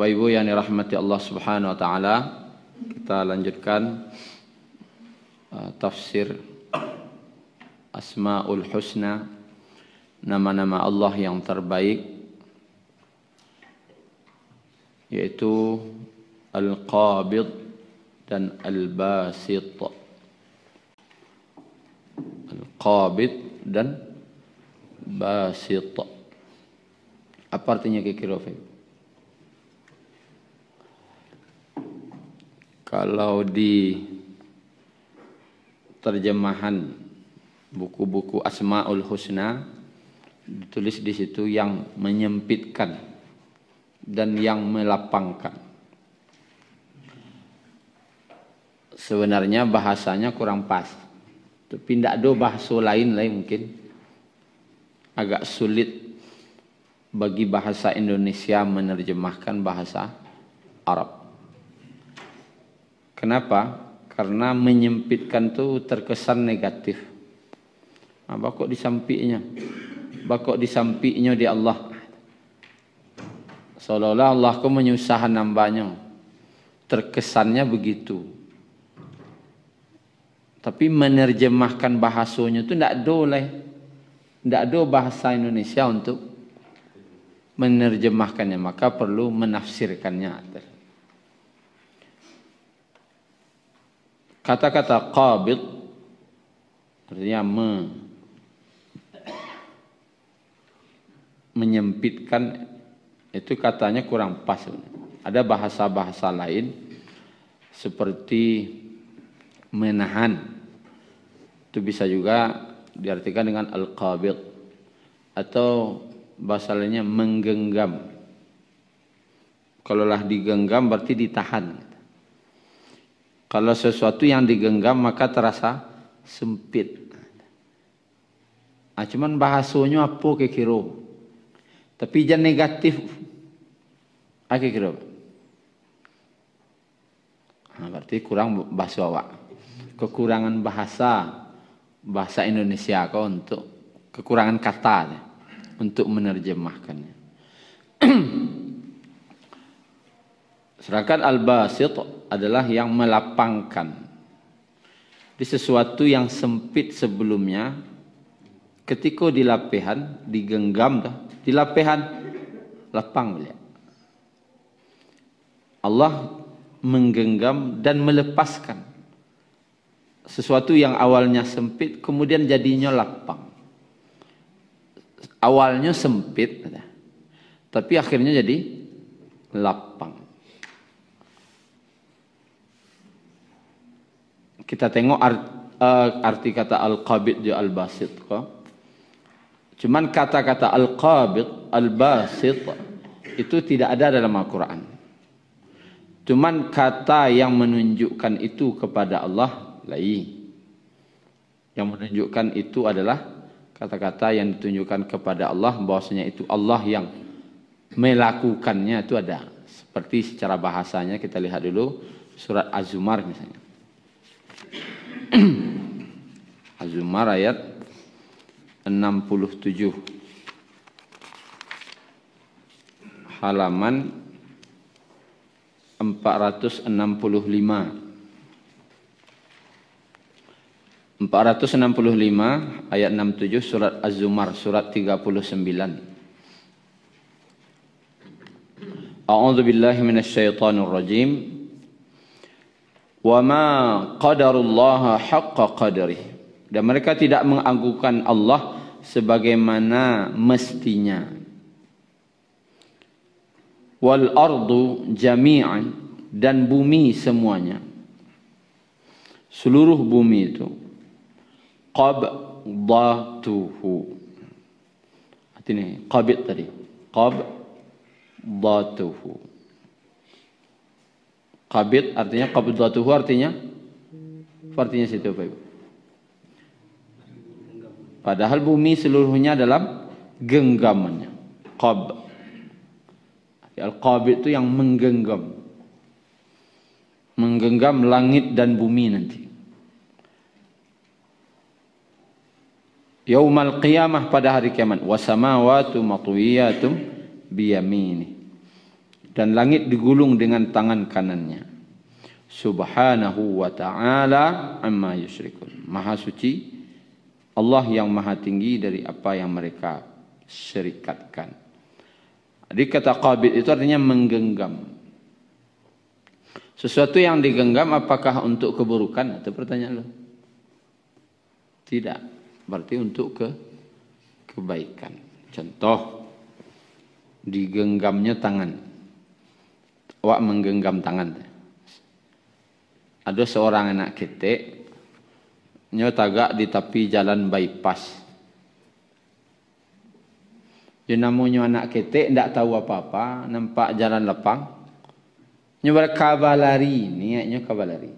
Bapak Ibu yang dirahmati Allah Subhanahu wa taala, kita lanjutkan uh, tafsir Asmaul Husna nama-nama Allah yang terbaik yaitu Al-Qabid dan Al-Basit. Al-Qabid dan Basit. Apa artinya Kiki Rafiq? Kalau di terjemahan buku-buku Asmaul Husna ditulis di situ yang menyempitkan dan yang melapangkan. Sebenarnya bahasanya kurang pas. Tapi tidak ada bahasa lain lain mungkin. Agak sulit bagi bahasa Indonesia menerjemahkan bahasa Arab. Kenapa? Karena menyempitkan itu terkesan negatif. Apa ah, kok disampiknya? Bakok disampiknya di Allah. Seolah-olah Allah kok menyusahkan nambahnya. Terkesannya begitu. Tapi menerjemahkan bahasanya itu tidak boleh. Tidak ada bahasa Indonesia untuk menerjemahkannya. Maka perlu menafsirkannya. Kata-kata qabid artinya me, menyempitkan itu katanya kurang pas. Ada bahasa-bahasa lain seperti menahan. Itu bisa juga diartikan dengan al-qabid atau bahasa lainnya menggenggam. Kalaulah digenggam berarti ditahan. Kalau sesuatu yang digenggam maka terasa sempit. Nah, cuman bahasanya apa ke Tapi jangan negatif. Ah, apa kira? Nah, berarti kurang bahasa awak. Kekurangan bahasa bahasa Indonesia kau untuk kekurangan kata untuk menerjemahkannya. Sedangkan al-basit adalah yang melapangkan. Di sesuatu yang sempit sebelumnya, ketika dilapihan, digenggam dah, dilapihan, lapang Allah menggenggam dan melepaskan sesuatu yang awalnya sempit kemudian jadinya lapang awalnya sempit tapi akhirnya jadi lapang Kita tengok art, uh, eh, arti kata al-qabid di al-basit. Cuman kata-kata al-qabid, al-basit itu tidak ada dalam Al-Quran. Cuman kata yang menunjukkan itu kepada Allah lain. Yang menunjukkan itu adalah kata-kata yang ditunjukkan kepada Allah bahwasanya itu Allah yang melakukannya itu ada seperti secara bahasanya kita lihat dulu surat Az-Zumar misalnya Az-Zumar ayat 67 halaman 465 465 ayat 67 surat Az-Zumar surat 39 A'udzu billahi minasy rajim wa ma qadarullaha haqqa qadri dan mereka tidak mengagungkan Allah sebagaimana mestinya wal ardu jami'an dan bumi semuanya seluruh bumi itu qabdatuhu artinya qabid tadi qabdatuhu Kabid artinya qabdatuhu artinya artinya situ apa? Ibu. Padahal bumi seluruhnya dalam genggamannya. Qab. Al-qabid itu yang menggenggam. Menggenggam langit dan bumi nanti. Yaumal qiyamah pada hari kiamat wasamawati matwiyatum biyamini dan langit digulung dengan tangan kanannya. Subhanahu wa ta'ala amma yusyrikun. Maha suci Allah yang maha tinggi dari apa yang mereka syirikatkan. Jadi kata qabid itu artinya menggenggam. Sesuatu yang digenggam apakah untuk keburukan? Itu pertanyaan lo. Tidak. Berarti untuk ke kebaikan. Contoh digenggamnya tangan. awak menggenggam tangan. Ada seorang anak kita nyotaga di tepi jalan bypass. Dia namanya anak kita tidak tahu apa-apa, nampak jalan lapang. Nyo berkabalari, niatnya lari.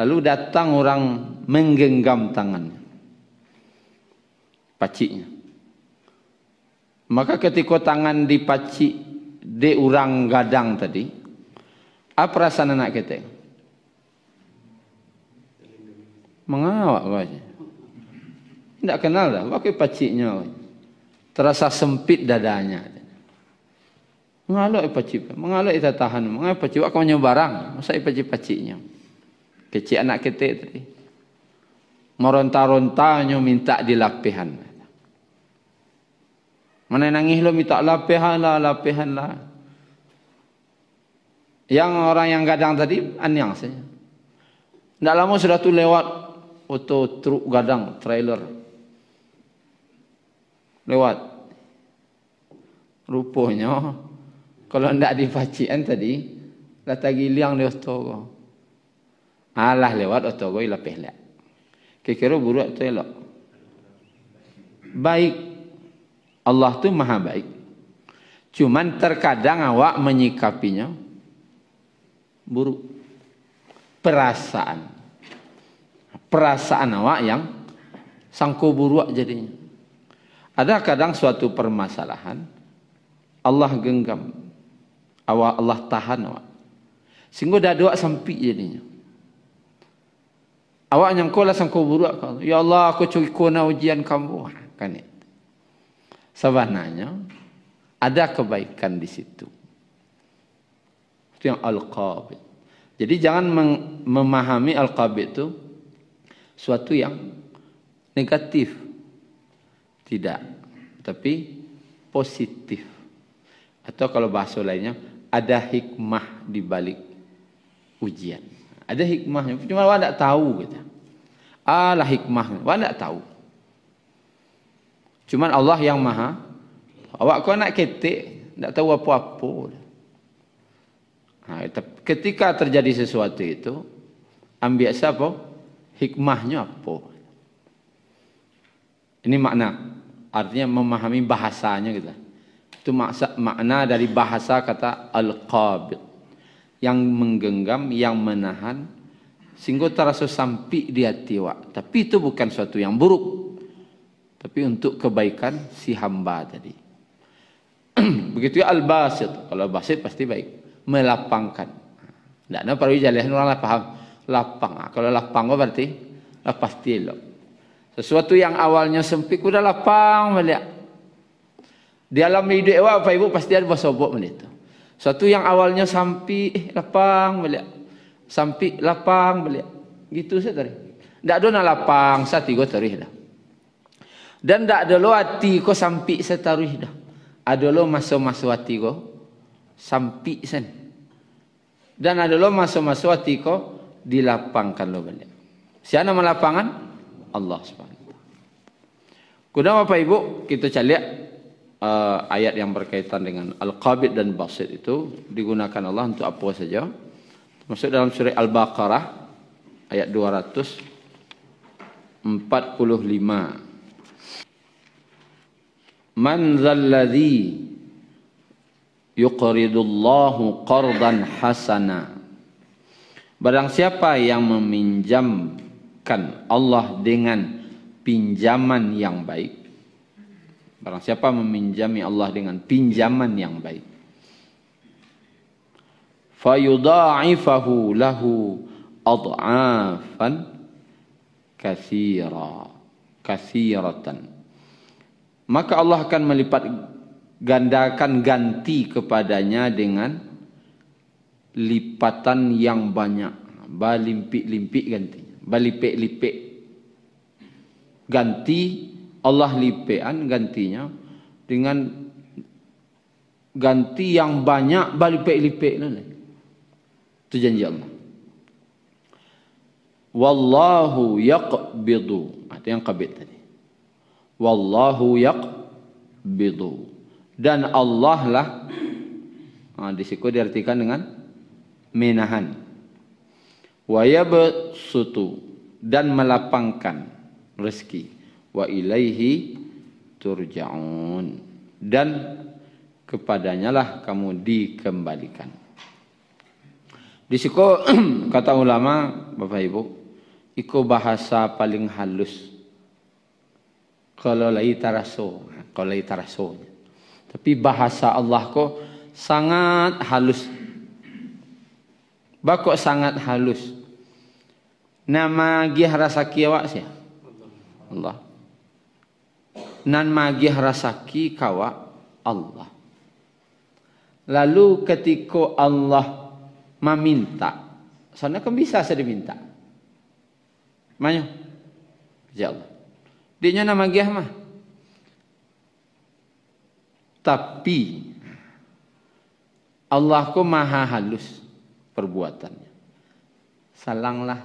Lalu datang orang menggenggam tangannya. Paciknya. Maka ketika tangan dipacik di urang gadang tadi, apa perasaan anak kita? Mengawak wajah. Tidak kenal dah, pakai paciknya. Terasa sempit dadanya. Mengalok pacik, mengalok kita tahan. Mengalok pacik, kau barang. Masa pacik-paciknya. Kecil anak kita tadi. Meronta-rontanya minta dilapihan. Mana nangis lo minta lapihan lah, lapihan lah. Yang orang yang gadang tadi, anyang saja. Tidak lama sudah tu lewat auto truk gadang, trailer. Lewat. Rupanya, kalau tidak dipacikan tadi, lah tadi liang dia otogo. Alah lewat otogo, ilah pehlek. Kira-kira buruk tu elok. Baik. Baik. Allah tuh maha baik. Cuman terkadang awak menyikapinya buruk. Perasaan. Perasaan awak yang sangko buruk jadinya. Ada kadang suatu permasalahan Allah genggam. Awak Allah tahan awak. Sehingga dah doa sampai jadinya. Awak nyangkola sangko buruk. Ya Allah aku curi kona ujian kamu. Kan ya. Sebenarnya ada kebaikan di situ. Itu yang al Jadi jangan memahami al itu suatu yang negatif. Tidak, tapi positif. Atau kalau bahasa lainnya ada hikmah di balik ujian. Ada hikmahnya, cuma wadah tidak tahu gitu. Alah hikmahnya, wah tidak tahu. Cuman Allah yang maha. Awak kau nak ketik, tak tahu apa-apa. Nah, ketika terjadi sesuatu itu, ambil siapa? Hikmahnya apa? Ini makna. Artinya memahami bahasanya kita. Gitu. Itu maksa, makna dari bahasa kata al-qabid. Yang menggenggam, yang menahan. Sehingga terasa sampai di hati wak. Tapi itu bukan suatu yang buruk tapi untuk kebaikan si hamba tadi. Begitu ya al-basit. Kalau basit pasti baik. Melapangkan. Tidak ada para jaleh orang paham. Lapang. Ah, kalau lapang berarti? Lepas tilok. Sesuatu yang awalnya sempit udah lapang melihat. Di alam hidup awak apa ibu pasti ada bosobok balik tu. Sesuatu yang awalnya sampi eh, lapang melihat. Sampi lapang melihat. Gitu saya tadi. Tidak ada lapang, saya tiga tadi dah. Dan tak ada lo hati ko sampai setaruh dah. Ada lo masa-masa hati ko sampai sen. Dan ada lo masa-masa hati ko dilapangkan lo balik. Siapa nama lapangan? Allah Subhanahu wa Bapak Ibu, kita cari uh, ayat yang berkaitan dengan Al-Qabid dan Basit itu digunakan Allah untuk apa saja. Masuk dalam surah Al-Baqarah ayat 245. Man dzalladzi yuqridullahu qardan hasana. Barang siapa yang meminjamkan Allah dengan pinjaman yang baik. Barang siapa meminjami Allah dengan pinjaman yang baik. Fayudha'ifahu lahu ad'afan kathira. Kathiratan maka Allah akan melipat gandakan ganti kepadanya dengan lipatan yang banyak balimpik-limpik gantinya balipik-lipik ganti Allah lipean gantinya dengan ganti yang banyak balipik-lipik nah, nah. itu janji Allah wallahu yaqbidu itu yang qabid tadi wallahu yaqbidu dan Allah lah nah, di siku diartikan dengan menahan wa yabsutu dan melapangkan rezeki wa ilaihi turja'un dan kepadanya lah kamu dikembalikan di siku kata ulama Bapak Ibu iko bahasa paling halus kalau lai taraso, kalau lai taraso. Tapi bahasa Allah ko sangat halus. Bakok sangat halus. Nama gih rasaki awak sih. Allah. Nan magih rasaki kawa Allah. Lalu ketika Allah meminta, sana kan bisa saya diminta. Mana? Ya Allah. Dia nama Giah mah. Tapi Allah ku maha halus perbuatannya. Salanglah.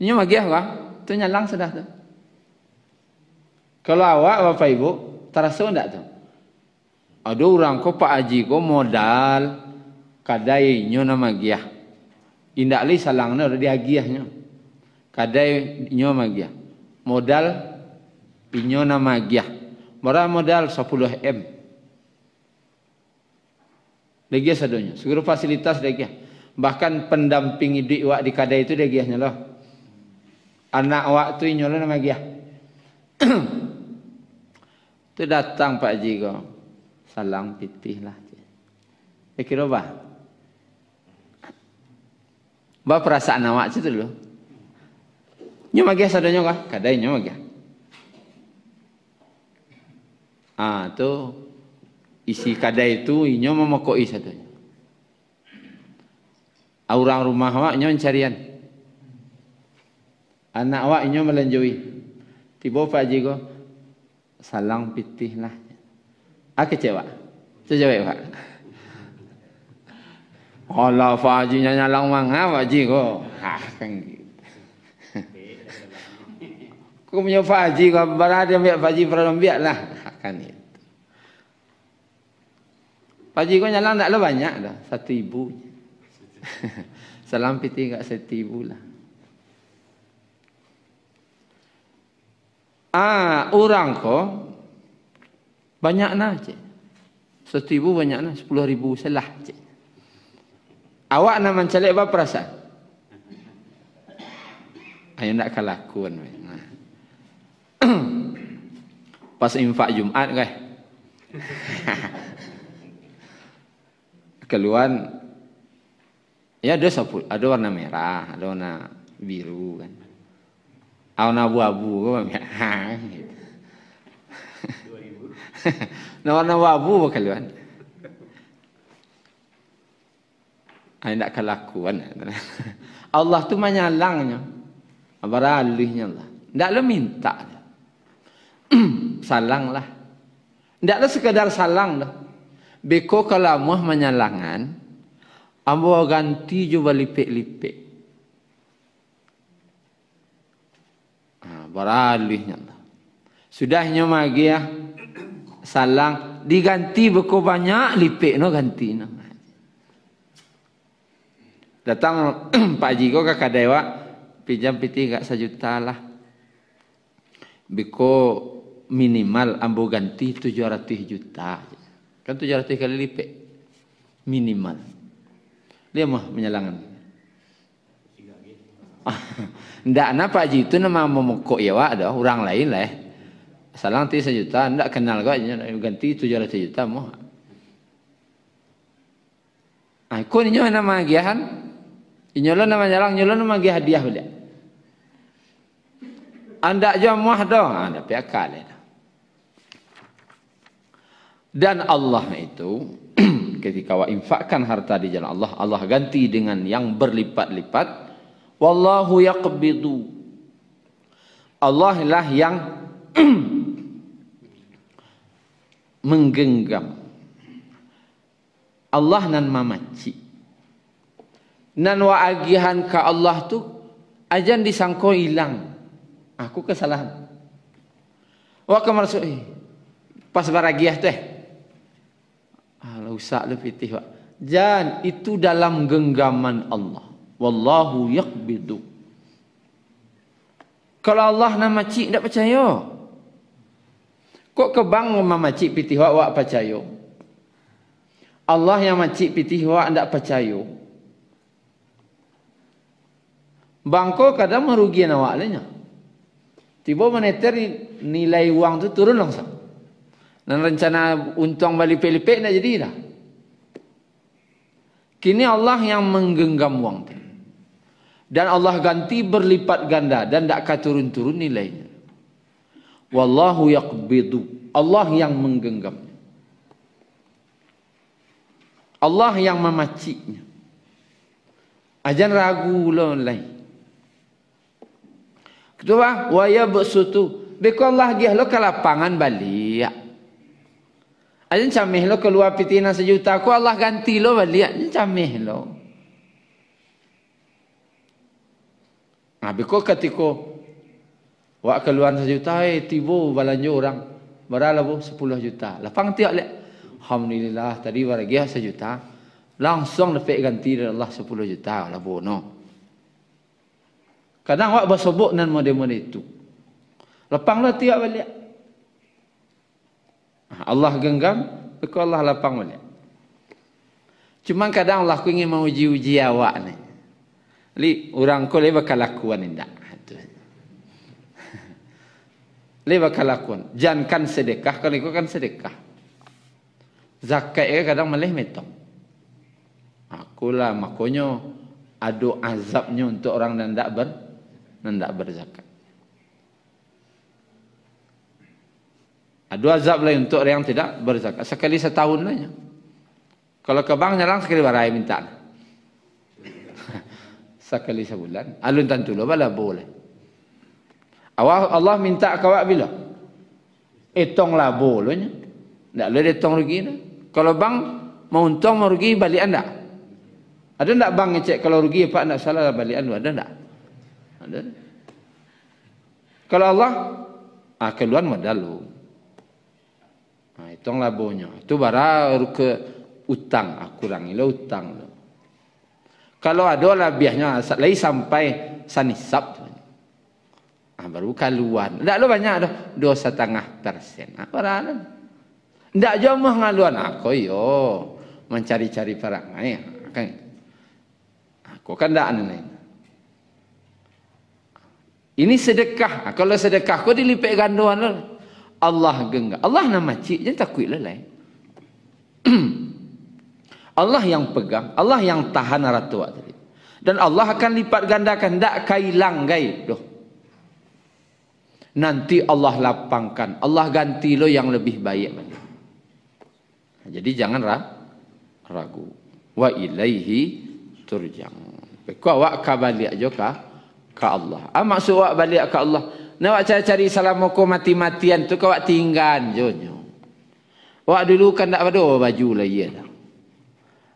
Ini magiah kah? Itu nyalang sudah tuh. Kalau awak Bapak Ibu, terasa enggak tuh? Ada orang Ko Pak Haji modal kadai nyo nama giah. Indak li salangnya udah diagiahnya kadai inyo magia modal inyo na magia mora modal 10 m Degia sadonya seguru fasilitas degia. bahkan pendamping di wa di kadai itu degia loh anak wa tu inyo nama magia tu datang pak ji ko salang pipih lah ya kira bah perasaan awak tu dulu. Nyomagia sadanyo ka? Kaday nyomagia. Ah, to isi kadai tu inyo memokoi sadanyo. Aurang rumah wa, nyon carian. Anak wa, inyo melanjui. Tiba Pak Jigo, salang pitih lah. Ah kecewa. Kecewa Pak. Kalau Pak Haji nyalang mangga Pak Ah, kan gitu. Kau punya faji, kau berada ambil faji peralam biak lah. Kan itu. Faji kau nyalang tak lah banyak dah. Satu ibu. Salam piti kat satu ibu lah. Ah, orang kau banyak nak cik. Satu ibu banyak nah, Sepuluh ribu selah cik. Awak nak mencalek apa perasaan? Ayo nak kalakuan. Nah. pas infak Jumat kah? Keluhan, ya ada sapu, ada warna merah, ada warna biru kan. Ah, warna abu-abu kan. nah warna abu apa keluar? Ah, ini tidak kelakuan. Ya, Allah tu menyalangnya. Beralihnya Allah. Tidaklah minta. Tidaklah minta. salang lah. Tidaklah sekadar salang lah. Beko kalau muah menyalangan, ambo ganti juga lipik-lipik. Ah, Baralihnya lah. Sudahnya magi ya. Salang. Diganti beko banyak lipik no ganti no. Datang Pak Jiko kakak dewa. Pinjam piti gak sejuta lah. biko. minimal ambo ganti 700 juta. Kan 700 kali lipat. Minimal. Dia mah menyalangan. Ndak napa aji itu nama memukul ya wak dah orang lain lah. Eh. Salang ti sejuta ndak kenal kok ya, ganti tujuh ratus juta mah. aku ah, ko ninyo nama agihan, ini lo nama jalan nyo lo nama giah hadiah boleh. Anda jam mah anda piakal kalian dan Allah itu ketika wa infakkan harta di jalan Allah, Allah ganti dengan yang berlipat-lipat. Wallahu yaqbidu. Allah lah yang menggenggam. Allah nan mamaci. Nan agihan ka Allah tu ajan disangko hilang. Aku kesalahan. Wa kamarsu'i. Eh, pas baragiah ya teh. Alah usak lu fitih pak. Dan itu dalam genggaman Allah. Wallahu yakbidu. Kalau Allah nak macik tak percaya. Kok ke bang nama macik pitih wak wak percaya. Allah yang macik pitih wak tak percaya. Bang kau kadang merugi nak wak lainnya. Tiba meneter nilai wang tu turun langsung. Dan rencana untung balik pelipik dah jadi dah. Kini Allah yang menggenggam wang tu. Dan Allah ganti berlipat ganda dan tak akan turun-turun nilainya. Wallahu yaqbidu. Allah yang menggenggamnya. Allah yang memaciknya. Ajan ragu lah lain. Ketua, wa yabsutu. Bekallah dia lo kalapangan balik ya. Ayo camih lo keluar pitina sejuta. Ku Allah ganti lo balik. Ayo camih lo. Habis ko ketika. Wak keluar sejuta. Eh tiba balanja orang. Berapa lah bu? Sepuluh juta. Lepang tiap lihat. Alhamdulillah. Tadi waragia sejuta. Langsung lepik ganti dari Allah sepuluh juta. Lah bu. No. Kadang wak bersobok dengan model-model itu. Lepang lah tiap balik. Allah genggam, aku Allah lapang balik. Cuma kadang Allah ingin menguji-uji awak ni. Li orang kau lewat kelakuan indah. Lewat kelakuan. Jangan sedekah, kalau ikut kan sedekah. Zakat ya kadang malih metong. Akulah makonyo adu azabnya untuk orang yang tidak ber, tidak berzakat. Ada ah, dua azab lain untuk orang yang tidak berzakat. Sekali setahun lainnya. Kalau ke bank nyerang sekali barai minta. sekali sebulan. Alun tentu lo bala boleh. Allah, Allah minta kawak bila? Itong labo lo Tak boleh ditong rugi. Nah. Kalau bank mau untung mau rugi balik anda. Ada tak bank ngecek kalau rugi pak nak salah balik anda. Ada tak? Ada. Kalau Allah. Ah, keluar modal lo. Ha, Itu hitunglah bonyo. Itu baru ke utang. Ha, ah, kurangilah utang. Kalau ada lah biasanya lagi sampai sanisab, Ha, baru kaluan. Tak lu banyak dah. Dua setengah persen. Ha, ah, baru Tak lah. jauh mah ngaluan. Aku ha, yo mencari-cari perang. Ha, ya. kan? Aku kan tak ada Ini sedekah. Ha, kalau sedekah aku dilipat ganduan lah. Allah genggam. Allah nak macik, jangan takut lelai. Lah Allah yang pegang, Allah yang tahan ratua tadi. Dan Allah akan lipat gandakan, tak kailang gai. Duh. Nanti Allah lapangkan, Allah ganti lo yang lebih baik. Ha, jadi jangan ragu. Wa ilaihi turjang. Kau awak kembali aja ka ka Allah. Ah maksud awak balik ke Allah. Nak awak cari-cari salamukum mati-matian tu kau awak tinggal jonyo. Awak dulu kan tak ada baju lagi ya.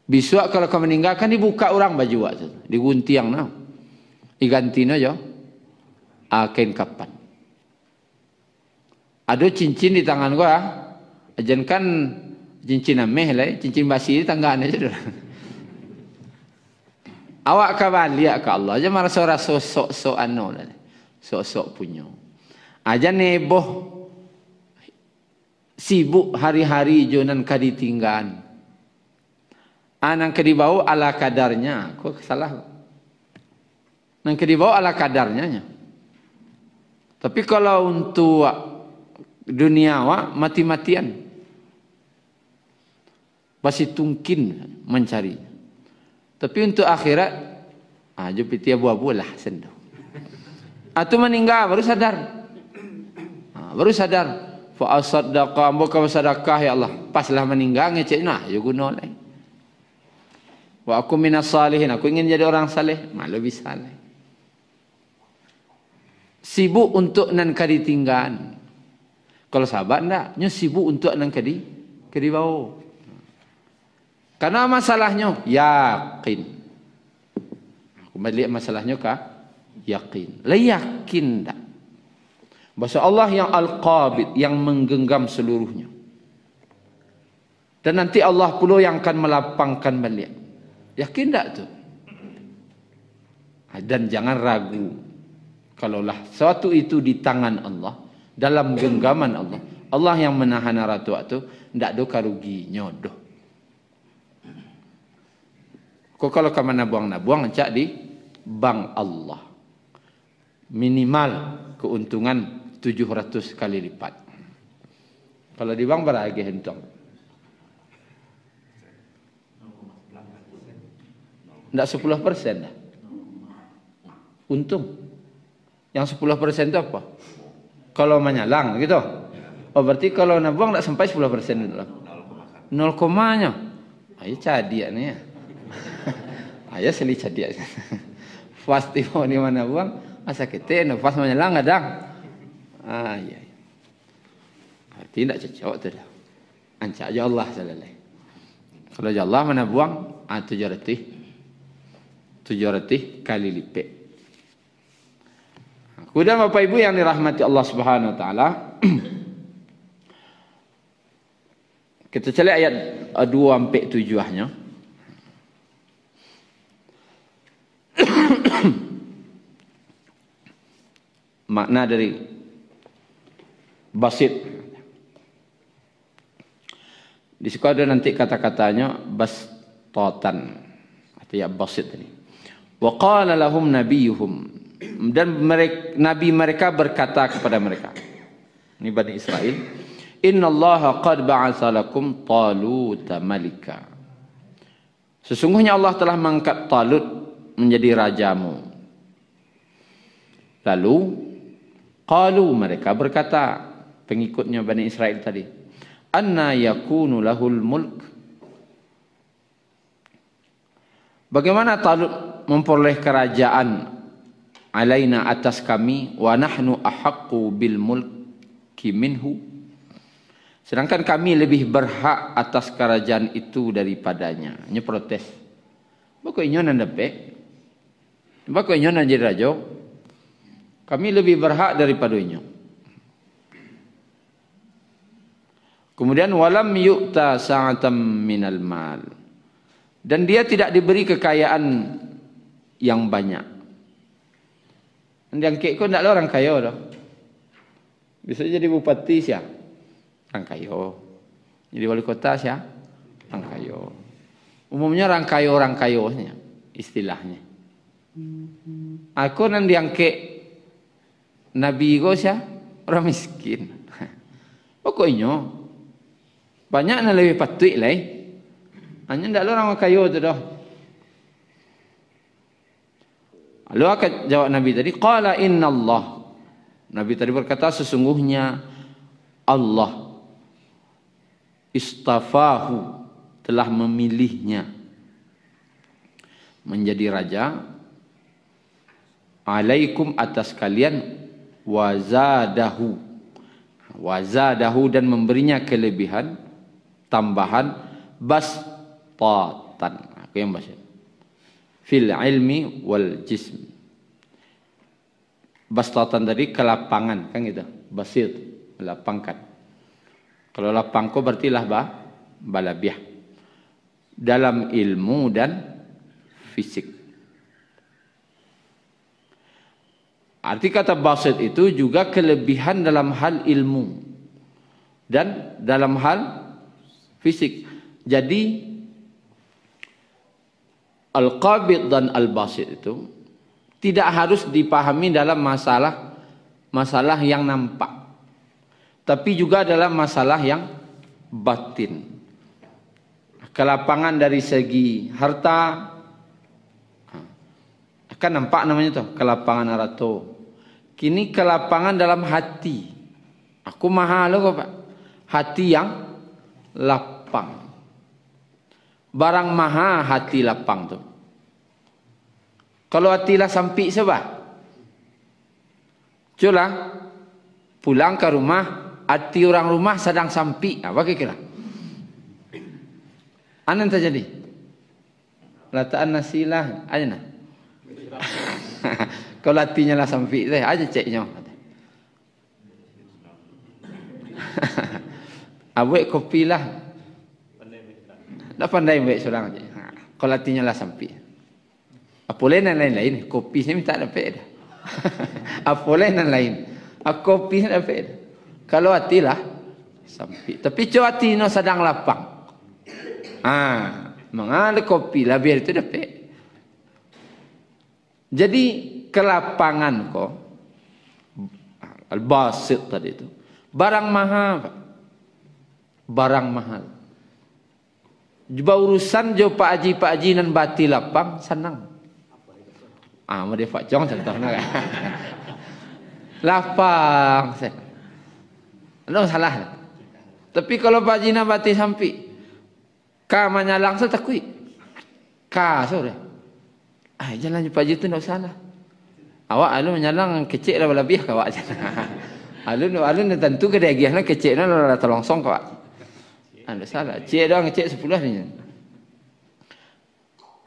Besok kalau kau meninggal kan dibuka orang baju awak tu. Digunti yang nah. Diganti nah jo. Akan kapan? Ada cincin di tangan gua. Ah. Ajen kan cincin ameh lah, eh. cincin basi di tangan aja dulu. Awak kawan lihat ke Allah. Jangan rasa-rasa sok-sok anu lah sok-sok punya. Aja ah, neboh sibuk hari-hari jonan kadi tinggan. Anang ah, kadi bau ala kadarnya, ko salah. Nang kadi bau ala kadarnya nya. Tapi kalau untuk dunia wa mati-matian. Pasti tungkin mencari. Tapi untuk akhirat, ah jupitia buah-buah lah sendok atau meninggal baru sadar ha, baru sadar fa asaddaqa ambuka sadaqah ya Allah paslah meninggal ngecek nah yo ya guna lain wa aku minas salihin aku ingin jadi orang saleh malu lebih saleh sibuk untuk nan kadi tinggan kalau sahabat ndak nyo sibuk untuk nan kadi kadi bau karena masalahnya yakin kembali masalahnya kah yakin. le lah yakin tak? Bahasa Allah yang Al-Qabid yang menggenggam seluruhnya. Dan nanti Allah pula yang akan melapangkan balik. Yakin tak tu? Ha, dan jangan ragu. Kalaulah sesuatu itu di tangan Allah. Dalam genggaman Allah. Allah yang menahan ratu waktu. Tak ada karugi nyodoh. Kau kalau kau mana buang nak buang. Cak di bang Allah. minimal keuntungan 700 kali lipat. Kalau di bank berapa hentong? Tidak 10 persen dah. Untung. Yang 10 persen itu apa? Kalau menyalang gitu. Oh berarti kalau nabung tidak sampai 10 persen dulu. 0 komanya. Ayo cadi ya nih ya. Ayo seli cadi ya. Pasti mau di mana buang. Asal kita nafas menyelang ada. Ah, ya. tidak tak cocok tu dah. Ancak je Allah salalai. Kalau je Allah mana buang, ah, tujuh ratih. Tujuh kali lipat. Kuda Bapak Ibu yang dirahmati Allah Subhanahu Wa Taala, Kita cari ayat 2 sampai tujuahnya. makna dari basit di situ ada nanti kata-katanya bas bastotan artinya basit ini wa qala lahum nabiyuhum dan mereka, nabi mereka berkata kepada mereka ini Bani Israel Inna Allah qad ba'atha lakum Taluta malika. Sesungguhnya Allah telah mengangkat Talut menjadi rajamu. Lalu Qalu mereka berkata pengikutnya Bani Israel tadi. Anna yakunu lahul mulk. Bagaimana Talut memperoleh kerajaan alaina atas kami wa nahnu ahaqqu bil mulk kiminhu, Sedangkan kami lebih berhak atas kerajaan itu daripadanya. Ini protes. Bukan ini nanda pek. Bukan ini nanda jadi raja. Kami lebih berhak daripadanya. Kemudian walam yu'ta sa'atam minal mal. Dan dia tidak diberi kekayaan yang banyak. Yang kek kau tidaklah orang kaya dah. Bisa jadi bupati siapa, Orang kaya. Jadi wali kota siapa, Orang kaya. Umumnya orang kaya orang kaya istilahnya. Aku nanti yang kek Nabi gosya orang miskin. Pokoknya banyak nak lebih patut lah. Eh. Hanya tak orang kaya tu dah. Lalu akan jawab Nabi tadi. Qala inna Allah. Nabi tadi berkata sesungguhnya Allah istafahu telah memilihnya menjadi raja alaikum atas kalian wazadahu wazadahu dan memberinya kelebihan tambahan bastatan aku yang baca fil ilmi wal jism bastatan dari kelapangan kan gitu basit melapangkan kalau lapangko berarti lah bah balabiah dalam ilmu dan fisik Arti kata basit itu juga kelebihan dalam hal ilmu dan dalam hal fisik. Jadi al-qabid dan al-basit itu tidak harus dipahami dalam masalah masalah yang nampak tapi juga dalam masalah yang batin kelapangan dari segi harta akan nampak namanya tuh kelapangan arato Kini kelapangan dalam hati. Aku maha lo kok Pak. Hati yang lapang. Barang maha hati lapang tuh. Kalau hatilah sampai sebab. cula pulang ke rumah, hati orang rumah sedang sampai. Apa kira-kira? Anan terjadi. Lataan nasilah, aja nah. Kau latihnya lah sampai deh aja ceknya. Awek kopi lah. Tak pandai baik seorang aja. Ha, Kau latihnya lah sampai. Apa lain dan lain-lain? Kopi ni tak ada beda. Apa lain dan lain? A ha, kopi ni ada beda. Kalau hati lah. Sampai. Tapi cua hati sedang lapang. Ah, ha, Mengalir kopi lah biar itu dapat. Jadi kelapangan ko al tadi itu barang mahal barang mahal jauh urusan jo Pak aji Pak aji nan bati lapang senang. Ah mari Pak Jong contohna. lapang. no salah. Tapi kalau Pak aji nan bati sampi kamanya manyalang setekui. Ka sore. Ah, jalan jumpa haji tu nak sana. lah. Awak alun menyalang kecil lah lebih ke awak jalan. alun alun tentu ke dia lah kecil lah lah tolong song kawak. Ah, salah. Cik dah ngecek sepuluh ni.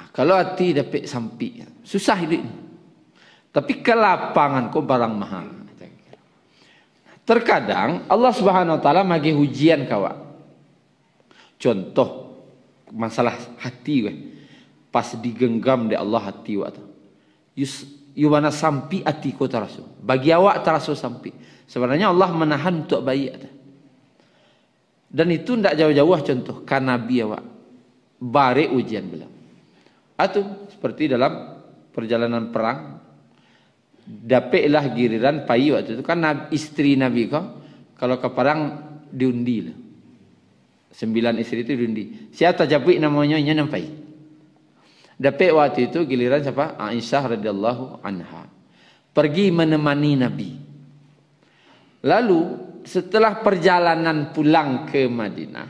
Ah, kalau hati dapat sampi. Susah hidup ni. Tapi kelapangan kau barang mahal. Terkadang Allah subhanahu wa ta'ala bagi hujian kawak. Contoh masalah hati weh. pas digenggam di Allah hati wa ta. Yuwana sampi hati ku tarasu. Bagi awak tarasu sampi. Sebenarnya Allah menahan untuk bayi ta. Dan itu tidak jauh-jauh contoh karena Nabi awak bare ujian beliau. Atau seperti dalam perjalanan perang dapatlah giliran payu waktu itu kan istri Nabi kau kalau ke perang diundi lah. Sembilan istri itu diundi. Siapa tajapui namanya nampai. Dapat waktu itu giliran siapa? Aisyah radhiyallahu anha. Pergi menemani Nabi. Lalu setelah perjalanan pulang ke Madinah.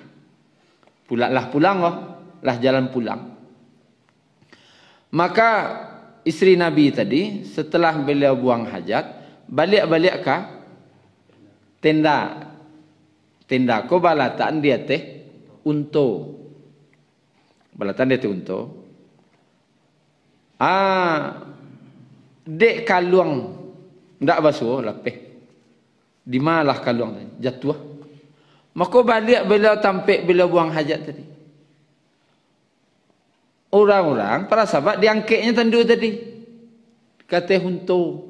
Pulanglah pulang oh, lah jalan pulang. Maka istri Nabi tadi setelah beliau buang hajat, balik-balik ke tenda. Tenda ko balatan dia teh untuk. Balatan dia teh untuk. Ah, dek kaluang ndak basuh oh, lapeh. Di malah kaluang tadi jatuh. Ah. balik bila tampik bila buang hajat tadi. Orang-orang para sahabat diangkatnya tendu tadi. Kata hunto.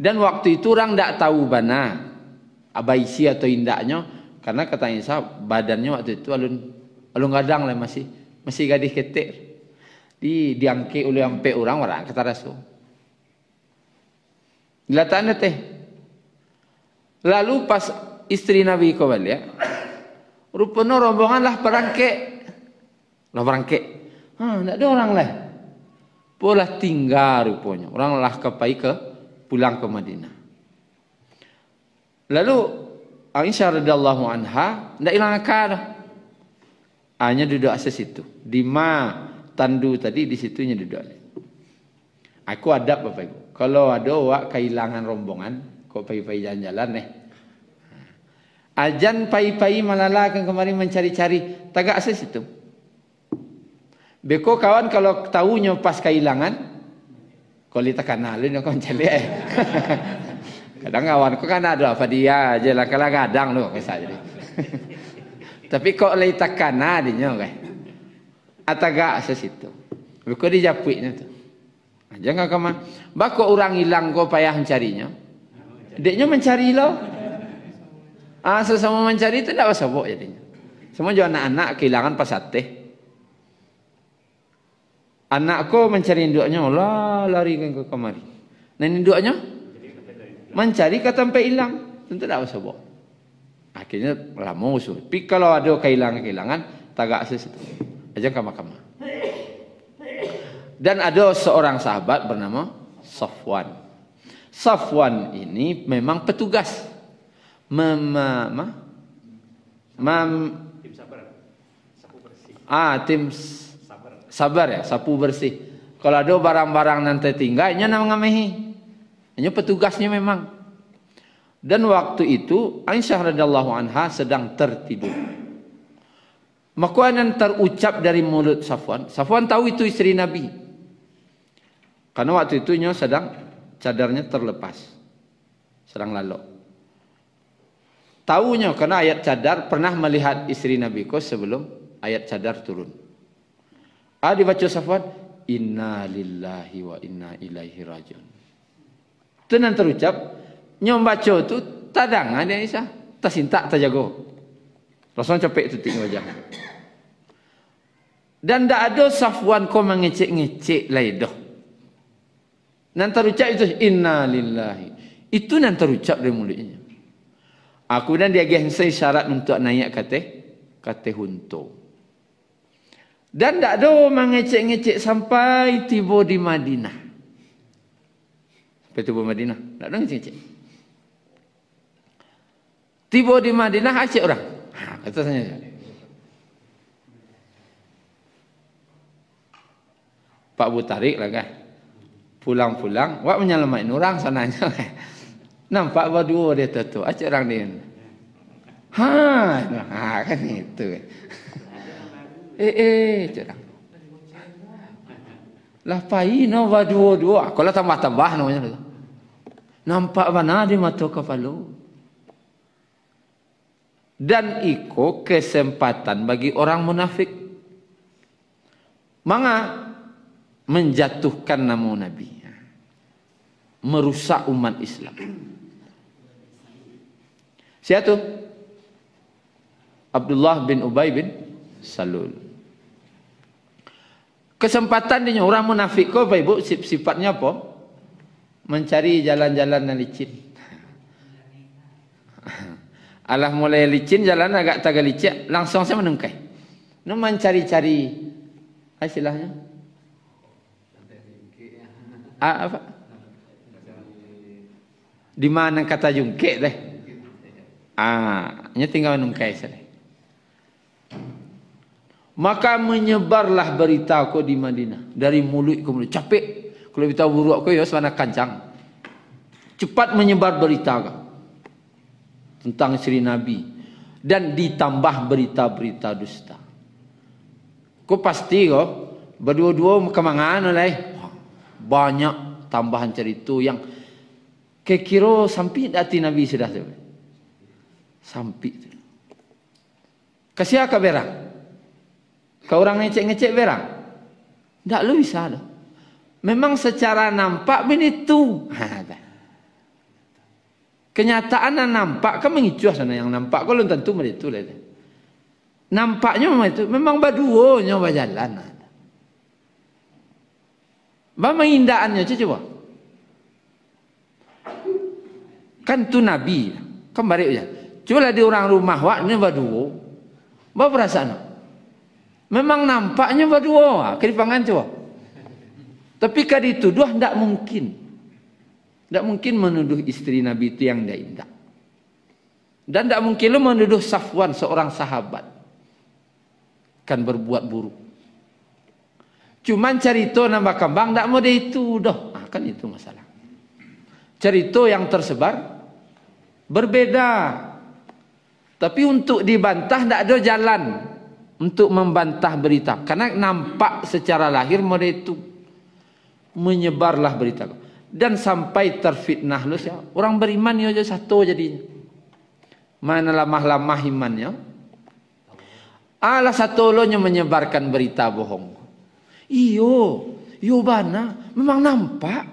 Dan waktu itu orang ndak tahu bana. Abai si atau indaknya karena kata sahab, badannya waktu itu alun alun gadang lah masih masih gadis ketek. di diangke oleh ampe orang orang kata Rasul. Latane teh. Lalu pas istri Nabi kau balik, ya, rupanya rombongan lah perangke, lah perangke. Ah, tidak ada orang lah. Pola tinggal rupanya. Orang lah kepai ke pulang ke Madinah. Lalu Aisyah radhiyallahu anha tidak hilang akar Hanya duduk asas itu Di ma tandu tadi di situnya duduk. Aku ada Bapak Ibu. Kalau ada wak kehilangan rombongan, kok pai-pai jalan-jalan nih. Eh? Nah. Ajan pai-pai malala akan kemarin mencari-cari, tagak saya situ. Beko kawan kalau tahunya pas kehilangan, kalau tekan halun kau mencari kan eh? Kadang kawan kau kan ada apa dia aja lah kalau kadang lo misalnya. Tapi kok lay tekan adinya kayak. Atagak sesitu. Beko di japuiknya tu. Nah, jangan kau mah. Bako orang hilang kau payah mencarinya. Deknya mencari lo. Ah, sesama mencari itu tidak sabuk jadinya. Semua juga anak-anak kehilangan pasateh. kau mencari induknya, lah lari ke kemari. Dan nah, induknya mencari ke tempat hilang. Tentu tidak sabuk. Akhirnya lama usul. Tapi kalau ada kehilangan-kehilangan, tagak sesuatu ajak ke mahkamah. Dan ada seorang sahabat bernama Safwan. Safwan ini memang petugas mema ma, mam tim sabar. Sapu bersih. Ah, tim sabar. Sabar ya, sapu bersih. Kalau ada barang-barang nanti tinggalnya ngamehi. Hanya petugasnya memang. Dan waktu itu Aisyah radhiyallahu anha sedang tertidur. Makuanan terucap dari mulut Safwan. Safwan tahu itu istri Nabi. Karena waktu itu nyo sedang cadarnya terlepas. Sedang Tahu Tahunya karena ayat cadar pernah melihat istri Nabi kos sebelum ayat cadar turun. Ah dibaca Safwan, inna lillahi wa inna ilaihi rajun. Tenan terucap, nyom baca tu tadangan dia ya, Isa, tak jago. Rasulullah capek itu tinggal wajah. Dan tak ada safwan kau mengecek-ngecek laidah. Nanti terucap itu inna lillahi. Itu nanti terucap dari mulutnya. Aku dan dia gih syarat untuk naik kata kata hunto. Dan tak ada mengecek-ngecek sampai tiba di Madinah. Sampai tiba di Madinah. Tak ada ngecek-ngecek. Tiba di Madinah asyik orang. Ha, kata saya. Pak tarik lah kan. Pulang-pulang, wak menyelamatkan orang sana sananya. Nampak wak dua dia tu tu. Acik orang dia. Ha, ha kan itu. eh eh, cerah. Lah pai no va dua dua. Kalau tambah tambah no nya. Nampak mana di mata kepala. Dan iko kesempatan bagi orang munafik. Mangga menjatuhkan nama Nabi merusak umat Islam siapa tu Abdullah bin Ubay bin Salul kesempatan dia orang munafik kau Pak Ibu sifatnya apa mencari jalan-jalan yang licin Alah mulai licin jalan agak tagak licin langsung saya menungkai. Nu mencari-cari istilahnya apa? Di mana kata jungke deh? Ah, nya tinggal nungkai sana. Maka menyebarlah berita aku di Madinah dari mulut ke mulut. Capek. Kalau kita buruk aku ya sana kancang. Cepat menyebar berita aku tentang Sri Nabi dan ditambah berita-berita dusta. Kau pasti kau berdua-dua kemangan oleh lah banyak tambahan cerita yang kekiro sampai dati Nabi sudah sampai. Sampai. Kasih ke berang. Kau orang ngecek-ngecek berang. Tak lu bisa loh. Memang secara nampak bini tu. Kenyataan yang nampak kan mengicuah sana yang nampak. Kalau tentu mereka itu. Nampaknya memang itu. Memang baduonya berjalan. Bagaimana indahannya cik cuba? Kan tu Nabi. Kan balik je. Cuba lah di orang rumah wak ni berdua. Bapa perasaan? Memang nampaknya berdua. Ha, Kedipangan cuba. Tapi kan dituduh tak mungkin. Tak mungkin menuduh isteri Nabi itu yang tidak indah. Dan tak mungkin lu menuduh Safwan seorang sahabat. Kan berbuat buruk. Cuma cerita nambah kembang tak mudah itu doh. Ah, kan itu masalah. Cerita yang tersebar berbeza, Tapi untuk dibantah tak ada jalan untuk membantah berita. Karena nampak secara lahir mudah itu menyebarlah berita. Dan sampai terfitnah lu ya. Orang beriman ya aja satu jadinya. Mana lamah-lamah imannya. Allah satu lo menyebarkan berita bohong. Iyo, Yobana memang nampak.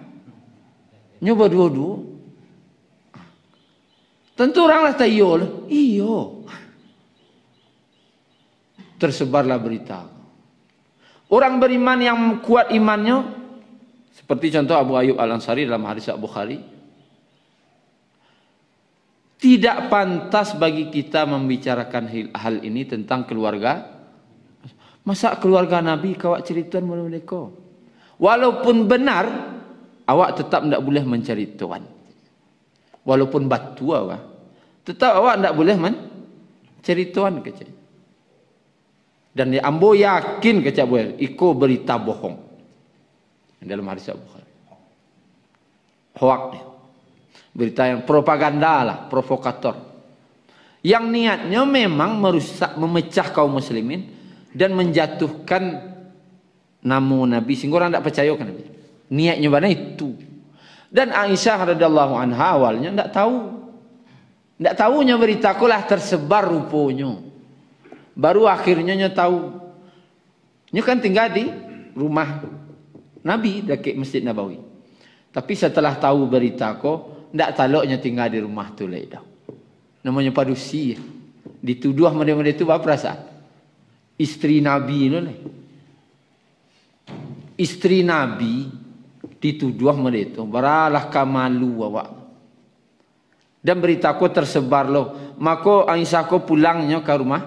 Nyoba dua-dua. Tentu orang lah tayol. Iyo. Tersebarlah berita. Orang beriman yang kuat imannya. Seperti contoh Abu Ayyub Al-Ansari dalam hadis Abu Bukhari. Tidak pantas bagi kita membicarakan hal ini tentang keluarga Masa keluarga Nabi kawak cerituan mulu mereka? Walaupun benar, awak tetap tidak boleh mencari tuan. Walaupun batu awak, tetap awak tidak boleh mencari tuan kecil. Dan ya ambo yakin kecil boleh, iko berita bohong. Dalam hadis Abu Bukhari. Hoak Berita yang propaganda lah, provokator. Yang niatnya memang merusak, memecah kaum muslimin, dan menjatuhkan nama Nabi. Sehingga orang tidak percaya kan Nabi. Niatnya mana itu. Dan Aisyah radhiyallahu anha awalnya tak tahu. Tidak tahunya berita kulah tersebar rupanya. Baru akhirnya nya tahu. Nya kan tinggal di rumah Nabi dekat Masjid Nabawi. Tapi setelah tahu berita ko, ndak taloknya tinggal di rumah tu lagi dah. Namanya padusi. Dituduh mana-mana itu apa perasaan? Istri Nabi tu ni. Isteri Nabi dituduh mereka. Baralah kamalu awak. Dan berita aku tersebar loh. Maka Aisyah aku pulangnya ke rumah.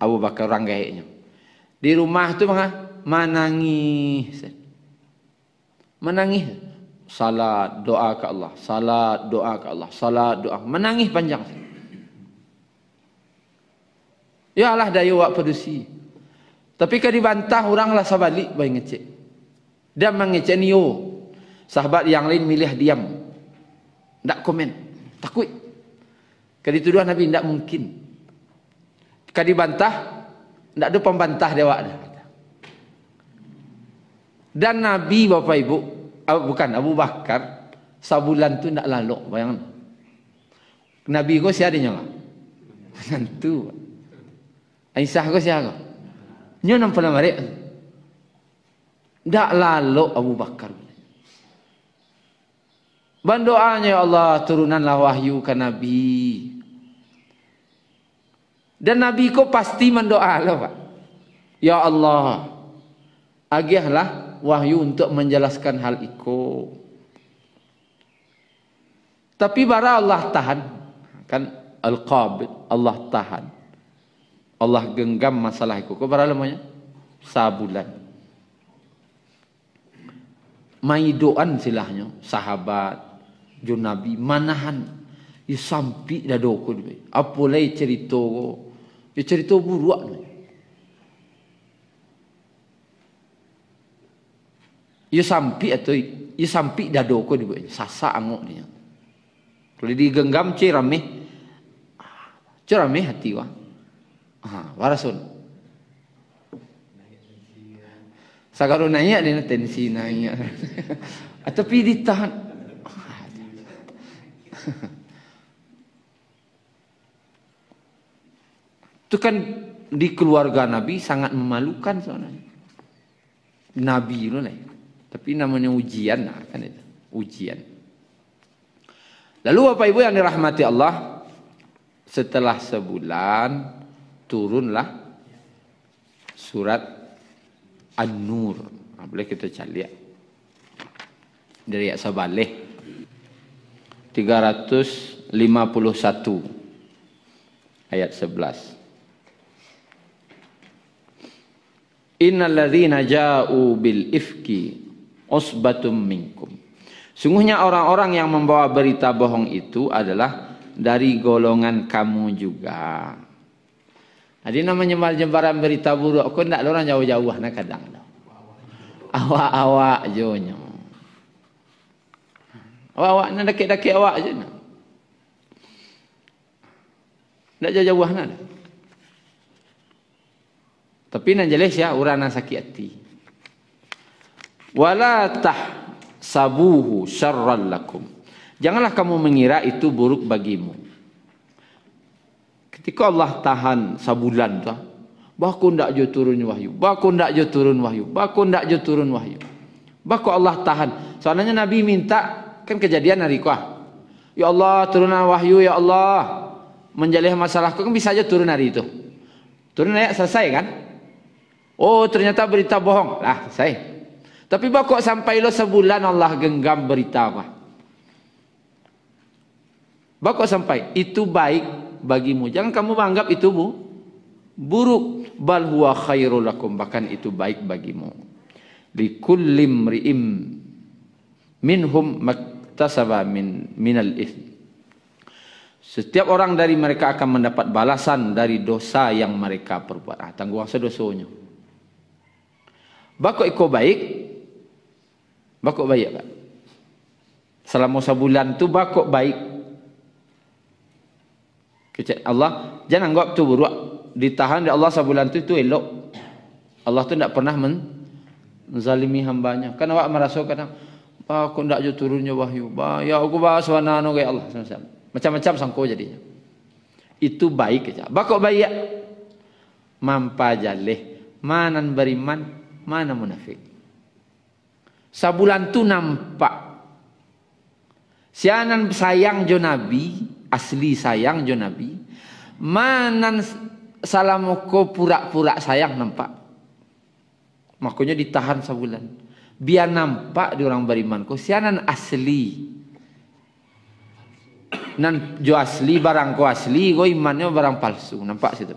aku bakal Bakar ranggahnya. Di rumah tu mah menangis. Menangis. Salat doa ke Allah. Salat doa ke Allah. Salat doa. Menangis panjang. Sahaja. Ya Allah daya wak perusi. Tapi kalau dibantah orang lah sabalik baik ngecek. Dan mengecek ni oh. Sahabat yang lain milih diam. Tak komen. Takut. Kalau dituduh Nabi tak mungkin. Kalau dibantah. Tak ada pembantah dia wak Dan Nabi bapa ibu. Eh, bukan Abu Bakar. Sabulan tu tak lalu. Bayangkan. Nabi kau siapa dia nyala? Tentu. Tentu. Aisyah sahgo siapa? Nyo nang pala mari. Dak lalo Abu Bakar. Ban doanya ya Allah turunanlah wahyu ke Nabi. Dan Nabi kok pasti mendoa loh Pak. Ya Allah. Agiahlah wahyu untuk menjelaskan hal itu. Tapi bara Allah tahan. Kan Al-Qabid Allah tahan. Allah genggam masalah itu. Kau berapa lamanya? Sabulan. Maidoan silahnya. Sahabat. Junabi. Manahan. Ya sampi dah doku. Apa lah ya cerita kau. Ya cerita buruk. Ya sampi atau ya sampi dah doku. Sasa angok dia. Kalau digenggam ceramih. Ah, ceramih hati wah. warasun sagaru nanya dina tensi nanya tapi ditahan itu kan di keluarga Nabi sangat memalukan soalnya Nabi itu lah. Tapi namanya ujian lah kan itu. Ujian. Lalu Bapak Ibu yang dirahmati Allah, setelah sebulan turunlah surat An-Nur. Boleh kita cari ya. Dari ayat sebalik 351 ayat 11. Innalladzina ja'u bil ifki usbatum minkum. Sungguhnya orang-orang yang membawa berita bohong itu adalah dari golongan kamu juga. Adina menyembal jembaran berita buruk kau ndak orang jauh-jauh nak kadang. Awak-awak jo Awak-awak nak dekat-dekat awak je nak. jauh-jauh nak. Tapi nan jelas ya urang nan sakit hati. Wala sabuhu syarran lakum. Janganlah kamu mengira itu buruk bagimu. Tika Allah tahan sabulan tu. Bahku ndak je turun wahyu. Bahku ndak je turun wahyu. Bahku ndak je turun wahyu. Bahku Allah tahan. Soalnya Nabi minta kan kejadian hari kuah. Ya Allah turunan wahyu ya Allah. Menjalih masalahku kan bisa aja turun hari itu. Turun ayat selesai kan? Oh ternyata berita bohong. Lah selesai. Tapi bahku sampai lo sebulan Allah genggam berita apa? Bakok sampai itu baik bagimu. Jangan kamu anggap itu bu, buruk. Bal huwa khairulakum Bahkan itu baik bagimu. Likullim ri'im minhum maktasaba min minal ithm. Setiap orang dari mereka akan mendapat balasan dari dosa yang mereka perbuat. Ah, tanggung dosa dosanya. Bakok iko baik, bakok baik kan? Selama sebulan tu bakok baik, Kecil Allah jangan anggap tu buruk. Ditahan di Allah sebulan tu itu elok. Allah tu tidak pernah men menzalimi hambanya. Kan awak merasa kadang aku tidak jauh turunnya wahyu. Bah, ya aku bah suana no anu Allah Macam-macam sangko jadinya. Itu baik saja. Bakok baik ya? mampa jaleh mana beriman mana munafik sabulan tu nampak sianan sayang jo nabi asli sayang jo Nabi. Manan salamoko pura-pura sayang nampak. Makanya ditahan sebulan. Biar nampak di orang beriman. Kosianan asli. Nan jo asli barang ko asli, go imannya barang palsu. Nampak situ.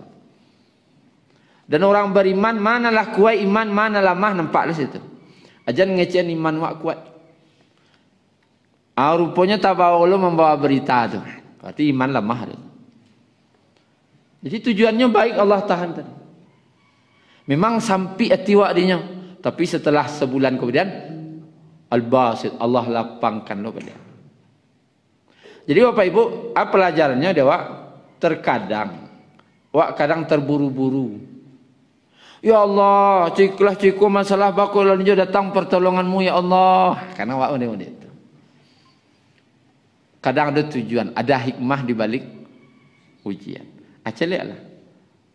Dan orang beriman manalah kuat iman, manalah mah di situ. Ajan ngecehan iman wak kuat. Ah, rupanya Tabaolo membawa berita tuh. Berarti iman lemah. Jadi tujuannya baik Allah tahan tadi. Memang sampai atiwa dinya. Tapi setelah sebulan kemudian al Allah lapangkan lo pada. Jadi Bapak Ibu, apa ah, pelajarannya dewa terkadang wak kadang terburu-buru. Ya Allah, ciklah ciku masalah bakul lanjut datang pertolonganmu ya Allah. Karena wak undi-undi itu. Kadang ada tujuan, ada hikmah di balik ujian. Acelialah. Ah,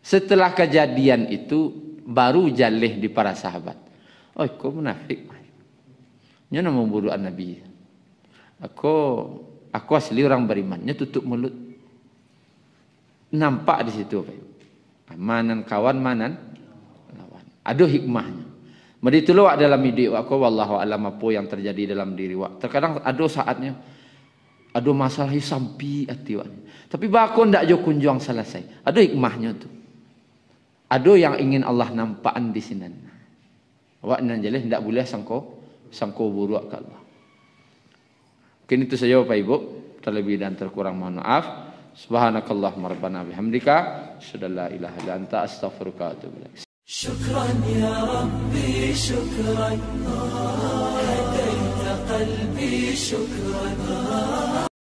Setelah kejadian itu baru jaleh di para sahabat. Oh, kau munafik. Nyana memburu Nabi. Aku aku asli orang beriman. Nya tutup mulut. Nampak di situ apa? Amanan ah, kawan manan lawan. hikmahnya. Madi tu dalam hidup aku wallahu alam apa yang terjadi dalam diri wak. Terkadang ada saatnya ada masalah sampi ati Tapi bakon ndak jo kunjung selesai. Ada hikmahnya tu. Ada yang ingin Allah nampakan di sini. Awak nan jeleh ndak boleh sangko sangko buruk ke Allah. Mungkin itu saja Bapak Ibu. Terlebih dan terkurang mohon maaf. Subhanakallah rabbana bihamdika, sudahlah an la ilaha illa anta astaghfiruka wa atubu ilaik. شكرا يا ربي شكرا هديت قلبي شكرا